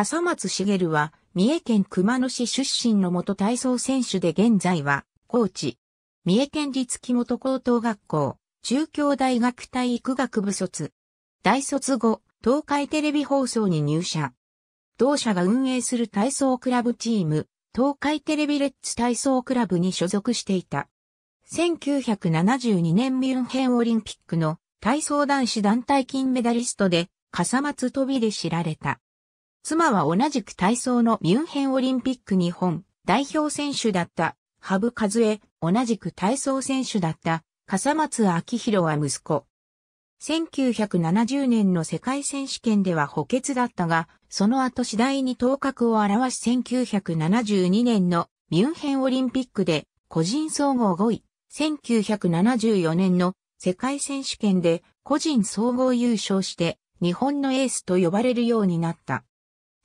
笠松茂は、三重県熊野市出身の元体操選手で現在は、コーチ。三重県立木本高等学校、中京大学体育学部卒。大卒後、東海テレビ放送に入社。同社が運営する体操クラブチーム、東海テレビレッツ体操クラブに所属していた。1972年ミュンヘンオリンピックの体操男子団体金メダリストで、笠松飛びで知られた。妻は同じく体操のミュンヘンオリンピック日本代表選手だった、羽生ズ恵、同じく体操選手だった、笠松明弘は息子。1970年の世界選手権では補欠だったが、その後次第に頭角を現し1972年のミュンヘンオリンピックで個人総合5位、1974年の世界選手権で個人総合優勝して日本のエースと呼ばれるようになった。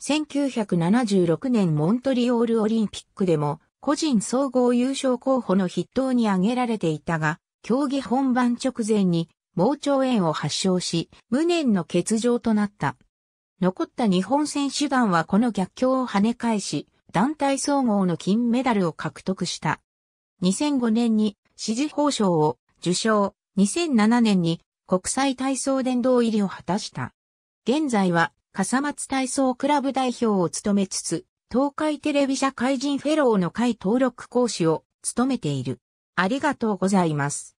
1976年モントリオールオリンピックでも個人総合優勝候補の筆頭に挙げられていたが、競技本番直前に盲腸炎を発症し、無念の欠場となった。残った日本選手団はこの逆境を跳ね返し、団体総合の金メダルを獲得した。2005年に支持報奨を受賞、2007年に国際体操殿堂入りを果たした。現在は笠松体操クラブ代表を務めつつ、東海テレビ社会人フェローの会登録講師を務めている。ありがとうございます。